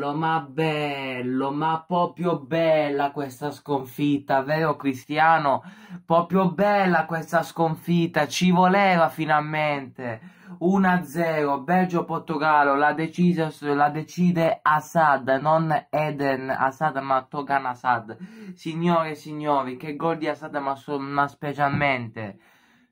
bello, ma bello, ma proprio bella questa sconfitta, vero Cristiano? Proprio bella questa sconfitta, ci voleva finalmente. 1-0, Belgio-Portogallo, la, la, decide Assad, non Eden Assad, ma Togan Assad. Signore e signori, che gol di Assad, ma, ma specialmente.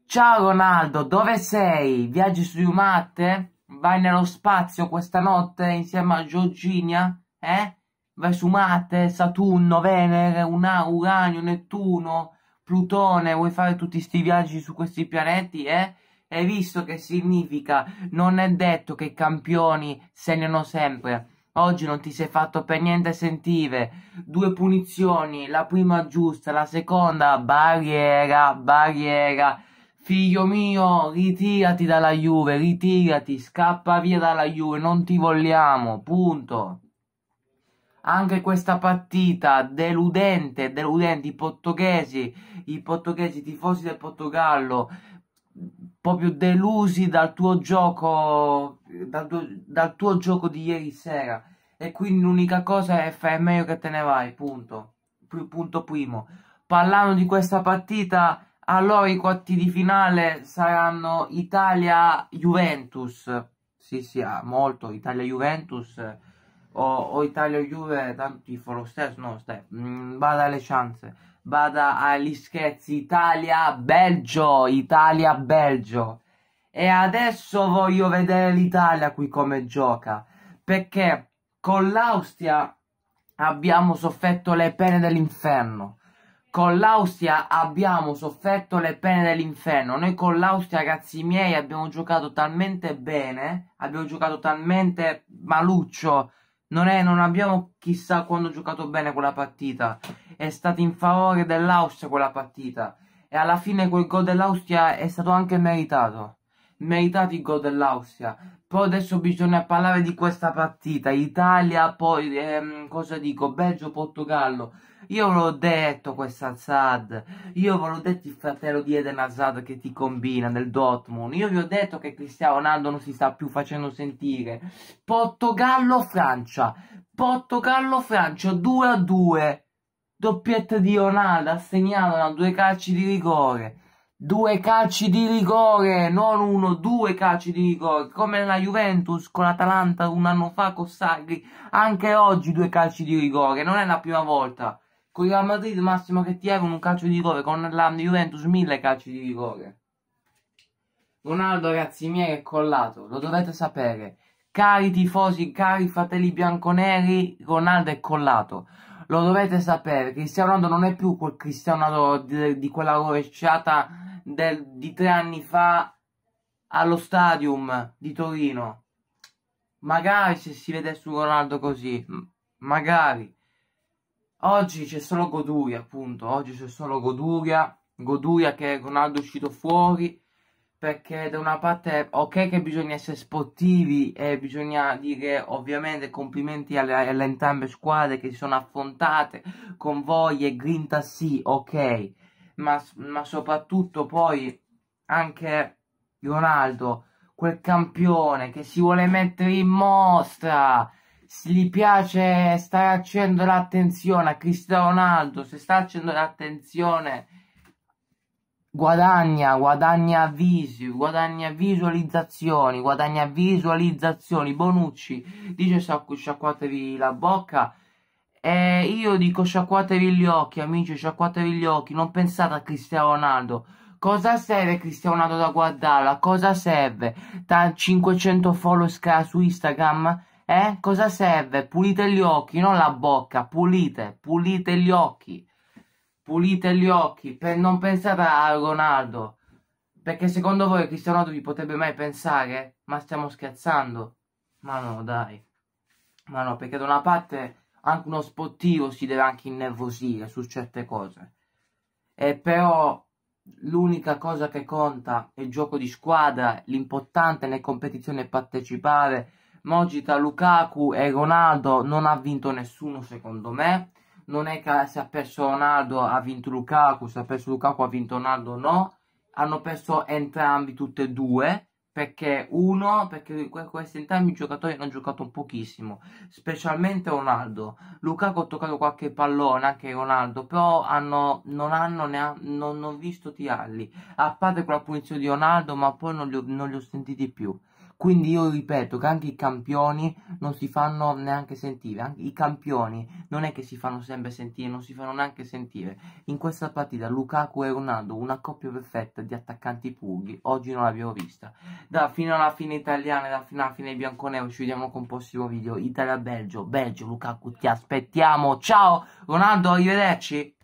Ciao Ronaldo, dove sei? Viaggi su matte? Vai nello spazio questa notte insieme a Giorginia? Eh? Vai su Marte, Saturno, Venere, Una, Uranio, Nettuno, Plutone. Vuoi fare tutti questi viaggi su questi pianeti, eh? Hai visto che significa? Non è detto che i campioni segnano sempre. Oggi non ti sei fatto per niente sentire. Due punizioni, la prima giusta, la seconda barriera, barriera. Figlio mio, ritirati dalla Juve, ritirati, scappa via dalla Juve, non ti vogliamo, punto. Anche questa partita deludente, deludente, i portoghesi, i portoghesi, i tifosi del Portogallo, proprio delusi dal tuo gioco, dal tuo, dal tuo gioco di ieri sera. E quindi l'unica cosa è, fare meglio che te ne vai, punto. Punto primo. Parlando di questa partita allora i quarti di finale saranno Italia-Juventus. Sì, sì, ah, molto Italia-Juventus o, o Italia-Juve, tanti tifo lo stesso, no, stai, mm, bada alle chance, bada agli scherzi, Italia-Belgio, Italia-Belgio. E adesso voglio vedere l'Italia qui come gioca, perché con l'Austria abbiamo sofferto le pene dell'inferno con l'Austria abbiamo sofferto le pene dell'inferno. Noi con l'Austria, ragazzi miei, abbiamo giocato talmente bene, abbiamo giocato talmente maluccio. Non, è, non abbiamo chissà quando giocato bene quella partita. È stata in favore dell'Austria quella partita. E alla fine quel gol dell'Austria è stato anche meritato meritati gol dell'Austria. Poi adesso bisogna parlare di questa partita, Italia, poi ehm, cosa dico, Belgio, Portogallo. Io ve l'ho detto questa Zad, io ve l'ho detto il fratello di Eden Hazard che ti combina nel Dortmund, io vi ho detto che Cristiano Ronaldo non si sta più facendo sentire. Portogallo-Francia, Portogallo-Francia 2-2, a doppietta di Ronaldo, assegnato da due calci di rigore. Due calci di rigore, non uno, due calci di rigore, come la Juventus con l'Atalanta un anno fa con Sagri, anche oggi due calci di rigore, non è la prima volta. Con il Real Madrid massimo che ti un calcio di rigore, con la Juventus mille calci di rigore. Ronaldo ragazzi miei è collato, lo dovete sapere. Cari tifosi, cari fratelli bianconeri, Ronaldo è collato lo dovete sapere, Cristiano Ronaldo non è più quel Cristiano Ronaldo di quella rovesciata del, di tre anni fa allo Stadium di Torino. Magari se si vedesse un Ronaldo così, magari. Oggi c'è solo Goduria, appunto. Oggi c'è solo Goduria. Goduria che Ronaldo è uscito fuori. Perché da una parte, ok che bisogna essere sportivi e bisogna dire ovviamente complimenti alle, alle entrambe squadre che si sono affrontate con voi e grinta, sì, ok ma, ma soprattutto poi anche Ronaldo, quel campione che si vuole mettere in mostra, gli piace stare accendo l'attenzione a Cristiano Ronaldo, se sta accendo l'attenzione guadagna, guadagna visi, guadagna visualizzazioni, guadagna visualizzazioni. Bonucci dice sciacquatevi la bocca e io dico sciacquatevi gli occhi, amici, sciacquatevi gli occhi, non pensate a Cristiano Ronaldo. Cosa serve Cristiano Ronaldo da guardarla? cosa serve? Da 500 follow su Instagram? Eh? Cosa serve? Pulite gli occhi, non la bocca, pulite, pulite gli occhi. Pulite gli occhi, per non pensate a Ronaldo. Perché secondo voi Cristiano Ronaldo vi potrebbe mai pensare? Ma stiamo scherzando? Ma no, dai. Ma no, perché da una parte anche uno sportivo si deve anche innervosire su certe cose. Eh, però l'unica cosa che conta è il gioco di squadra, l'importante nella competizione è partecipare. Ma oggi tra Lukaku e Ronaldo non ha vinto nessuno secondo me. Non è che se ha perso Ronaldo ha vinto Lukaku, se ha perso Lukaku ha vinto Ronaldo no. Hanno perso entrambi, tutte e due perché uno, perché questi entrambi i giocatori hanno giocato pochissimo, specialmente Ronaldo. Lukaku ha toccato qualche pallone, anche Ronaldo, però hanno, non hanno neanche, non ho visto tirarli, a parte quella punizione di Ronaldo, ma poi non li non li ho sentiti più. Quindi io ripeto che anche i campioni non si fanno neanche sentire, anche i campioni non è che si fanno sempre sentire, non si fanno neanche sentire. In questa partita Lukaku e Ronaldo, una coppia perfetta di attaccanti pughi, oggi non l'abbiamo vista. Da fino alla fine italiana e da fino alla fine bianconero ci vediamo con un prossimo video Italia-Belgio, Belgio, Lukaku ti aspettiamo, ciao Ronaldo, arrivederci!